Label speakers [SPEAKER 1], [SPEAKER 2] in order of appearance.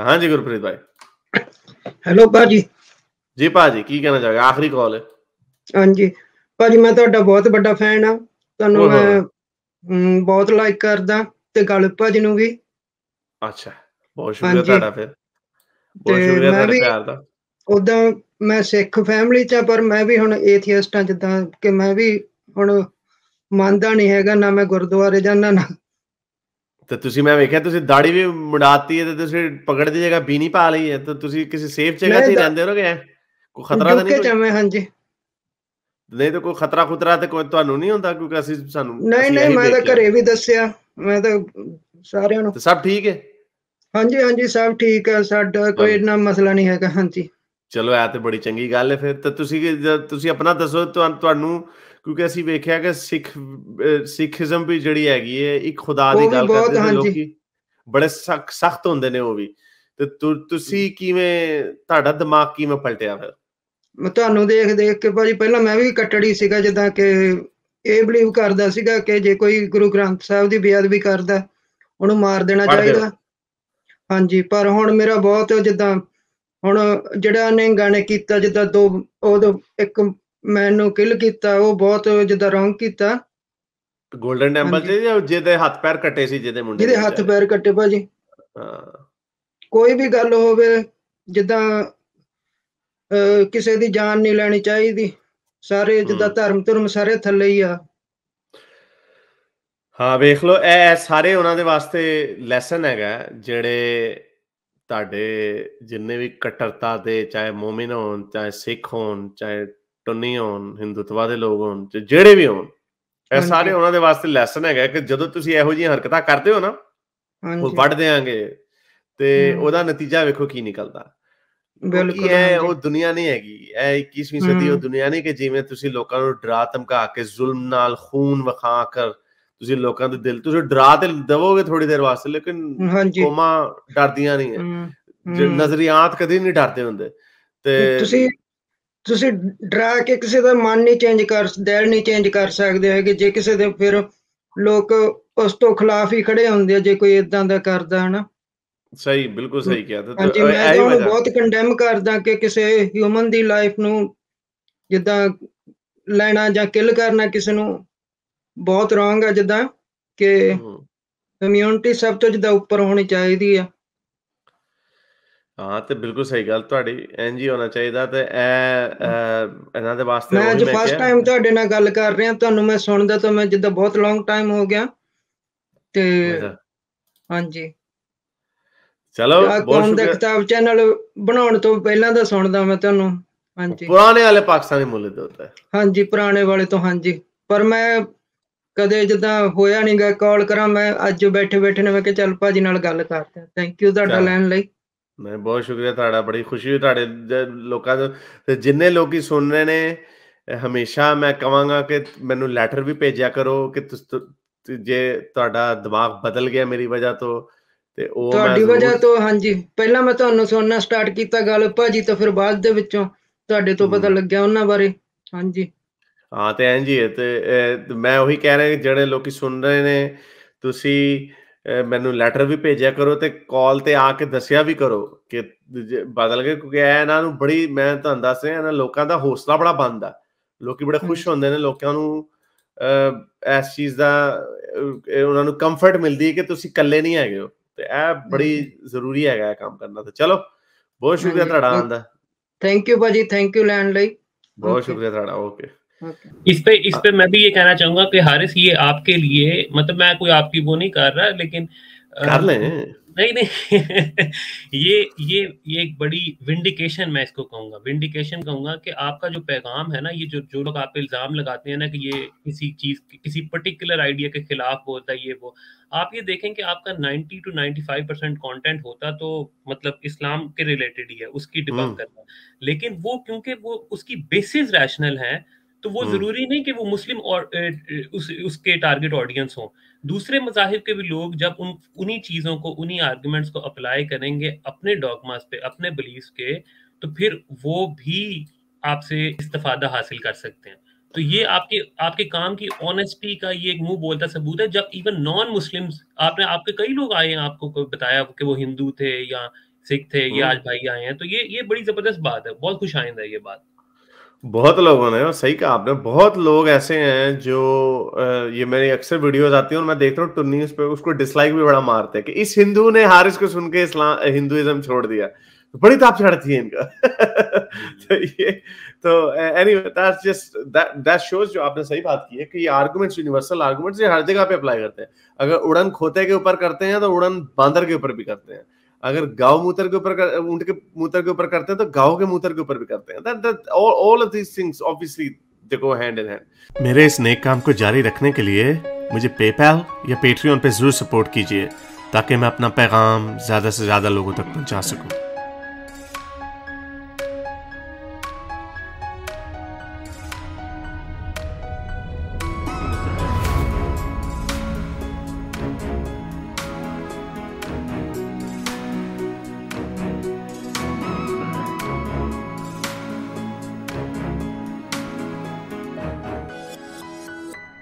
[SPEAKER 1] ਹਾਂਜੀ ਗੁਰਪ੍ਰੀਤ ਭਾਈ ਹੈਲੋ ਭਾਜੀ ਜੀ ਭਾਜੀ ਕੀ ਕਹਿਣਾ ਚਾਹਾਂਗੇ ਆਖਰੀ ਕਾਲ ਹੈ
[SPEAKER 2] ਹਾਂਜੀ ਭਾਜੀ ਮੈਂ ਤੁਹਾਡਾ ਬਹੁਤ ਵੱਡਾ ਫੈਨ ਆ ਤੁਹਾਨੂੰ ਮੈਂ ਬਹੁਤ ਲਾਈਕ ਕਰਦਾ ਤੇ ਗੱਲ ਭਾਜੀ ਨੂੰ ਵੀ
[SPEAKER 1] ਅੱਛਾ ਬਹੁਤ ਸ਼ੁਕਰੀਆ ਤੁਹਾਡਾ ਫਿਰ
[SPEAKER 2] ਬਹੁਤ ਸ਼ੁਕਰੀਆ ਤੁਹਾਡੇ ਪਿਆਰ ਦਾ ਉਦਾਂ ਮੈਂ ਸਿੱਖ ਫੈਮਿਲੀ ਚ ਆ ਪਰ ਮੈਂ ਵੀ ਹੁਣ ਏਥੀਸਟਾਂ ਜਿੱਦਾਂ ਕਿ ਮੈਂ ਵੀ ਹੁਣ ਮੰਨਦਾ ਨਹੀਂ ਹੈਗਾ ਨਾ ਮੈਂ ਗੁਰਦੁਆਰੇ ਜਾਂਦਾ ਨਾ
[SPEAKER 1] ਤੇ ਤੁਸੀਂ ਮੈਂ ਵੇਖਿਆ ਤੁਸੀਂ ਦਾੜੀ ਵੀ ਮੁੰਡਾਤੀ ਹੈ ਤੇ ਤੁਸੀਂ ਪਕੜ ਦੀ ਜਗ੍ਹਾ ਬੀਨੀ ਪਾ ਲਈ ਹੈ ਤਾਂ ਤੁਸੀਂ ਕਿਸੇ ਸੇਫ ਜਗ੍ਹਾ ਤੇ ਰਹਿੰਦੇ ਹੋ ਕਿ ਕੋਈ ਖਤਰਾ ਤਾਂ ਨਹੀਂ ਕੋਈ ਹਾਂਜੀ ਨਹੀਂ ਤਾਂ ਕੋਈ ਖਤਰਾ ਖੁਤਰਾ ਤੇ ਕੋਈ ਤੁਹਾਨੂੰ ਨਹੀਂ ਹੁੰਦਾ ਕਿਉਂਕਿ ਅਸੀਂ ਸਾਨੂੰ ਨਹੀਂ ਨਹੀਂ ਮੈਂ ਤਾਂ ਘਰੇ
[SPEAKER 2] ਵੀ ਦੱਸਿਆ ਮੈਂ ਤਾਂ ਸਾਰਿਆਂ ਨੂੰ ਸਭ ਠੀਕ ਹੈ ਹਾਂਜੀ ਹਾਂਜੀ ਸਭ ਠੀਕ ਹੈ ਸਾਡਾ ਕੋਈ ਇਨਾ ਮਸਲਾ ਨਹੀਂ ਹੈਗਾ ਹਾਂਜੀ
[SPEAKER 1] ਚਲੋ ਆ ਤੇ ਬੜੀ ਚੰਗੀ ਗੱਲ ਹੈ ਫਿਰ ਤਾਂ ਤੁਸੀਂ ਤੁਸੀਂ ਆਪਣਾ ਦੱਸੋ ਤੁਹਾਨੂੰ ਕਿਉਂਕਿ ਅਸੀਂ ਵੇਖਿਆ ਕਿ ਸਿੱਖ ਸਿੱਖਿਜ਼ਮ ਵੀ ਜਿਹੜੀ ਹੈਗੀ ਹੈ ਇੱਕ ਖੁਦਾ ਦੀ ਗੱਲ ਕਰਦੇ ਨੇ ਲੋਕੀ ਬੜੇ ਸਖਤ ਹੁੰਦੇ ਨੇ ਉਹ ਵੀ ਤੇ ਤੁਸੀਂ ਕਿਵੇਂ ਤੁਹਾਡਾ ਦਿਮਾਗ ਕਿਵੇਂ ਪਲਟਿਆ ਫਿਰ
[SPEAKER 2] ਮੈਂ ਤੁਹਾਨੂੰ ਦੇਖ ਦੇਖ ਕੇ ਭਾਜੀ ਪਹਿਲਾਂ ਮੈਂ ਵੀ ਕਟੜੀ ਸੀਗਾ ਜਿੱਦਾਂ ਕਿ ਇਹ ਬਲੀਵ ਕਰਦਾ ਸੀਗਾ ਕਿ ਜੇ ਕੋਈ ਗੁਰੂ ਗ੍ਰੰਥ ਸਾਹਿਬ ਦੀ ਬੇਅਦਬੀ ਕਰਦਾ ਉਹਨੂੰ ਮਾਰ ਦੇਣਾ ਚਾਹੀਦਾ ਹਾਂਜੀ ਪਰ ਹੁਣ ਮੇਰਾ ਬਹੁਤ ਜਿੱਦਾਂ ਹੁਣ ਜਿਹੜਾ ਨੇ ਗਾਣੇ ਕੀਤਾ ਜਿੱਦਾਂ ਦੋ ਉਹ ਇੱਕ ਮੈਨੂੰ ਕਿਲ ਕੀਤਾ ਉਹ ਬਹੁਤ ਜਿੱਦਾਂ ਰੌਂਗ ਕੀਤਾ
[SPEAKER 1] ਗੋਲਡਨ ਟੈਂਪਲ ਤੇ ਜਿਹਦੇ ਹੱਥ ਪੈਰ ਕੱਟੇ ਸੀ ਜਿਹਦੇ ਮੁੰਡੇ ਜਿਹਦੇ ਹੱਥ
[SPEAKER 2] ਪੈਰ ਕੱਟੇ ਭਾਜੀ ਹਾਂ ਕੋਈ ਵੀ ਗੱਲ ਹੋਵੇ ਜਿੱਦਾਂ ਕਿਸੇ ਦੀ ਜਾਨ ਨਹੀਂ ਲੈਣੀ ਚਾਹੀਦੀ ਸਾਰੇ ਜਿੱਦਾਂ ਧਰਮ ਧਰਮ ਸਾਰੇ ਥੱਲੇ ਹੀ ਆ
[SPEAKER 1] ਹਾਂ ਵੇਖ ਲਓ ਇਹ ਸਾਰੇ ਉਹਨਾਂ ਦੇ ਵਾਸਤੇ ਲੈਸਨ ਹੈਗਾ ਜਿਹੜੇ ਤੁਹਾਡੇ ਜਿੰਨੇ ਵੀ ਕਟਰਤਾ ਦੇ ਚਾਹੇ ਮੂਮਿਨ ਹੋਣ ਚਾਹੇ ਸਿੱਖ ਹੋਣ ਚਾਹੇ ਟੁੰਨੀ ਹੋਣ ਹਿੰਦੂਤਵਾ ਦੇ ਲੋਕ ਹੋਣ ਜਿਹੜੇ ਵੀ ਹੋਣ ਇਹ ਸਾਰੇ ਉਹਨਾਂ ਦੇ ਵਾਸਤੇ ਲੈਸਨ ਹੈਗਾ ਕਿ ਜਦੋਂ ਤੁਸੀਂ ਇਹੋ ਜਿਹੀਆਂ ਹਰਕਤਾਂ ਕਰਦੇ ਹੋ ਨਾ ਉਹ ਵੱਢ ਦੇਾਂਗੇ ਤੇ ਉਹਦਾ ਨਤੀਜਾ ਵੇਖੋ ਕੀ ਨਿਕਲਦਾ
[SPEAKER 2] ਬਿਲਕੁਲ ਇਹ ਉਹ
[SPEAKER 1] ਦੁਨੀਆ ਨਹੀਂ ਹੈਗੀ ਇਹ 21ਵੀਂ ਸਦੀ ਉਹ ਦੁਨੀਆ ਨਹੀਂ ਕਿ ਜਿਵੇਂ ਤੁਸੀਂ ਲੋਕਾਂ ਨੂੰ ਡਰਾ ਧਮਕਾ ਕੇ ਜ਼ੁਲਮ ਨਾਲ ਖੂਨ ਵਖਾ ਕਰ ਤੁਸੀਂ ਲੋਕਾਂ ਦੇ ਦਿਲ ਤੁਸੀਂ ਡਰਾ ਤੇ ਦਵੋਗੇ ਥੋੜੀ ਦੇਰ ਵਾਸਤੇ ਲੇਕਿਨ ਕੋਮਾ ਡਰਦੀਆਂ ਨਹੀਂ ਹੈ ਨਜ਼ਰੀਆਤ ਕਦੇ ਨਹੀਂ ਡਰਦੇ ਹੁੰਦੇ ਤੇ ਤੁਸੀਂ
[SPEAKER 2] ਤੁਸੀਂ ਡਰਾ ਕੇ ਕਿਸੇ ਦਾ ਮਨ ਨਹੀਂ ਚੇਂਜ ਕਰ ਦਿਲ ਨਹੀਂ ਚੇਂਜ ਕਰ ਸਕਦੇ ਹੈਗੇ ਜੇ ਕਿਸੇ ਦੇ ਫਿਰ ਲੋਕ ਉਸ ਤੋਂ ਖਿਲਾਫ ਹੀ ਖੜੇ ਹੁੰਦੇ ਆ ਜੇ ਕੋਈ ਇਦਾਂ ਦਾ ਕਰਦਾ ਹਨਾ
[SPEAKER 1] ਸਹੀ ਬਿਲਕੁਲ ਸਹੀ ਕਿਹਾ ਤੁਸੀਂ ਹਾਂਜੀ ਮੈਂ ਤਾਂ ਬਹੁਤ
[SPEAKER 2] ਕੰਡੈਮ ਕਰਦਾ ਕਿ ਕਿਸੇ ਹਿਊਮਨ ਦੀ ਲਾਈਫ ਨੂੰ ਜਿੱਦਾਂ ਲੈਣਾ ਜਾਂ ਕਿਲ ਕਰਨਾ ਕਿਸੇ ਨੂੰ ਬਹੁਤ ਰੋਂਗ ਹੈ ਜਿੱਦਾਂ ਕਿ ਕਮਿਊਨਿਟੀ ਸਭ ਤੋਂ ਜਿੱਦਾਂ ਉੱਪਰ ਹੋਣੀ ਚਾਹੀਦੀ ਆ
[SPEAKER 1] ਹਾਂ ਤੇ ਬਿਲਕੁਲ ਸਹੀ ਗੱਲ ਤੁਹਾਡੀ ਐਨ ਜੀ ਹੋਣਾ ਚਾਹੀਦਾ ਤੇ ਇਹ ਇਹਨਾਂ ਦੇ ਵਾਸਤੇ ਮੈਂ ਅੱਜ ਫਸਟ ਟਾਈਮ ਤੁਹਾਡੇ
[SPEAKER 2] ਨਾਲ ਗੱਲ ਕਰ ਰਿਹਾ ਤੁਹਾਨੂੰ ਮੈਂ ਸੁਣਦਾ ਤਾਂ ਮੈਂ ਜਿੱਦਾਂ ਬਹੁਤ ਲੌਂਗ ਟਾਈਮ ਹੋ ਗਿਆ ਤੇ ਹਾਂਜੀ
[SPEAKER 1] ਚਲੋ ਬਹੁਤ ਸ਼ੁਕਰ
[SPEAKER 2] ਕਿਤਾਬ ਚੈਨਲ ਬਣਾਉਣ ਤੋਂ ਪਹਿਲਾਂ ਦਾ ਸੁਣਦਾ ਮੈਂ ਤੁਹਾਨੂੰ ਹਾਂਜੀ ਪੁਰਾਣੇ
[SPEAKER 1] ਵਾਲੇ ਪਾਕਿਸਤਾਨੀ ਮੁੱਲੇ ਦੇ ਹੁੰਦਾ ਹੈ
[SPEAKER 2] ਹਾਂਜੀ ਪੁਰਾਣੇ ਵਾਲੇ ਤੋਂ ਹਾਂਜੀ ਪਰ ਮੈਂ ਕਦੇ ਜਦਾਂ ਹੋਇਆ ਨਹੀਂਗਾ ਕਾਲ ਕਰਾਂ ਮੈਂ ਅੱਜ ਬੈਠੇ ਬੈਠੇ ਨੇ ਮੈਂ ਕਿ ਚੱਲ ਭਾਜੀ ਨਾਲ ਗੱਲ ਕਰਦੇ ਥੈਂਕ ਯੂ ਤੁਹਾਡਾ ਲੈਣ ਲਈ
[SPEAKER 1] ਮੈਂ ਬਹੁਤ ਸ਼ੁਕਰੀਆ ਤੁਹਾਡਾ ਬੜੀ ਖੁਸ਼ੀ ਹੋਈ ਤੁਹਾਡੇ ਲੋਕਾਂ ਦੇ ਜਿੰਨੇ ਲੋਕੀ ਸੁਣ ਰਹੇ ਨੇ ਹਮੇਸ਼ਾ ਮੈਂ ਕਵਾਂਗਾ ਕਿ ਮੈਨੂੰ ਲੈਟਰ ਵੀ ਭੇਜਿਆ ਕਰੋ ਕਿ ਜੇ ਤੁਹਾਡਾ ਦਿਮਾਗ ਬਦਲ ਗਿਆ ਮੇਰੀ ਵਜ੍ਹਾ ਤੋਂ ਤੇ ਉਹ ਤੁਹਾਡੀ ਵਜ੍ਹਾ
[SPEAKER 2] ਤੋਂ ਹਾਂਜੀ ਪਹਿਲਾਂ ਮੈਂ ਤੁਹਾਨੂੰ ਸੁਣਨਾ ਸਟਾਰਟ ਕੀਤਾ ਗੱਲ ਭਾਜੀ ਤਾਂ ਫਿਰ ਬਾਅਦ ਦੇ ਵਿੱਚੋਂ ਤੁਹਾਡੇ ਤੋਂ ਪਤਾ ਲੱਗਿਆ ਉਹਨਾਂ ਬਾਰੇ ਹਾਂਜੀ
[SPEAKER 1] ਹਾਂ ਤੇ ਐਂ ਜੀ ਤੇ ਮੈਂ ਉਹੀ ਕਹਿ ਰਿਹਾ ਜਿਹੜੇ ਲੋਕੀ ਸੁਣ ਰਹੇ ਨੇ ਤੁਸੀਂ ਮੈਨੂੰ ਲੈਟਰ ਵੀ ਭੇਜਿਆ ਕਰੋ ਤੇ ਕਾਲ ਤੇ ਆ ਕੇ ਦੱਸਿਆ ਵੀ ਕਰੋ ਕਿ ਬਦਲ ਗਏ ਕਿਉਂਕਿ ਇਹਨਾਂ ਨੂੰ ਬੜੀ ਮੈਂ ਤੁਹਾਨੂੰ ਦੱਸ ਰਿਹਾ ਇਹਨਾਂ ਲੋਕਾਂ ਦਾ ਹੌਸਲਾ ਬੜਾ ਬੰਦਾ ਲੋਕੀ ਬੜੇ ਖੁਸ਼ ਹੁੰਦੇ ਨੇ ਲੋਕਾਂ ਨੂੰ ਇਸ ਚੀਜ਼ ਦਾ ਉਹਨਾਂ ਨੂੰ ਕੰਫਰਟ ਮਿਲਦੀ ਹੈ ਕਿ ਤੁਸੀਂ ਇਕੱਲੇ ਨਹੀਂ ਹੈਗੇ ਹੋ ਤੇ ਇਹ ਬੜੀ ਜ਼ਰੂਰੀ ਹੈਗਾ ਇਹ ਕੰਮ ਕਰਨਾ ਤੇ ਚਲੋ ਬਹੁਤ ਸ਼ੁਕਰੀਆ ਤੁਹਾਡਾ ਆਂਦਾ
[SPEAKER 2] ਥੈਂਕ ਯੂ ਭਾਜੀ ਥੈਂਕ ਯੂ ਲੈਣ ਲਈ ਬਹੁਤ
[SPEAKER 1] ਸ਼ੁਕਰੀਆ ਤੁਹਾਡਾ ਓਕੇ इस पे इस पे मैं भी ये कहना
[SPEAKER 3] चाहूंगा कि हारिस ये आपके लिए मतलब मैं कोई आपकी वो नहीं कर रहा लेकिन कर ले नहीं नहीं ये ये ये एक बड़ी विंडिकेशन मैं इसको कहूंगा विंडिकेशन कहूंगा कि आपका जो पैगाम है ना ये जो जो लोग आप इल्जाम लगाते हैं ना कि ये किसी चीज किसी पर्टिकुलर आइडिया के खिलाफ होता है ये वो आप ये देखें कि आपका 90 टू 95 परसेंट कॉन्टेंट होता तो मतलब इस्लाम के रिलेटेड ही है उसकी डिबंग हम्म। करना लेकिन वो क्योंकि वो उसकी बेसिस रैशनल है तो वो हम्म। जरूरी नहीं कि वो मुस्लिम और उस उसके टारगेट ऑडियंस हो दूसरे मजाहिब के भी लोग जब उन उन्हीं चीज़ों को उन्हीं आर्गूमेंट्स को अप्लाई करेंगे अपने डॉगमास पे अपने बिलीफ के तो फिर वो भी आपसे इस्तफादा हासिल कर सकते हैं तो ये आपके आपके काम की ऑनेस्टी का ये एक मुंह बोलता सबूत है जब इवन नॉन मुस्लिम आपने आपके कई लोग आए हैं आपको बताया कि वो हिंदू थे या सिख थे या हम्म। आज भाई आए हैं तो ये ये बड़ी जबरदस्त बात है बहुत खुश आइंदा है ये बात
[SPEAKER 1] बहुत लोगों ने सही कहा आपने बहुत लोग ऐसे हैं जो ये मेरी अक्सर वीडियोस आती हैं और मैं देख रहा हूँ टूर्नीस पे उसको डिसलाइक भी बड़ा मारते हैं कि इस हिंदू ने हारिस को सुन के इस्लाम हिंदुइज्म छोड़ दिया तो बड़ी ताप चढ़ती है इनका तो ये तो any that's just that that shows जो आपने सही बात की है कि ये आर्गुमेंट्स यूनिवर्सल आर्गुमेंट्स ये हर जगह पे अप्लाई करते हैं अगर उड़न खोते के ऊपर करते हैं तो उड़न बांदर के ऊपर भी करते हैं अगर गाँव मूत्र के ऊपर ऊंट के मूत्र के ऊपर करते हैं तो गाँव के मूत्र के ऊपर भी करते हैं all of these things obviously they go hand in hand मेरे इस नेक काम को जारी रखने के लिए मुझे पेपैल या पेट्रियन पे जरूर सपोर्ट कीजिए ताकि मैं अपना पैगाम ज़्यादा से ज़्यादा लोगों तक पहुंचा सकूं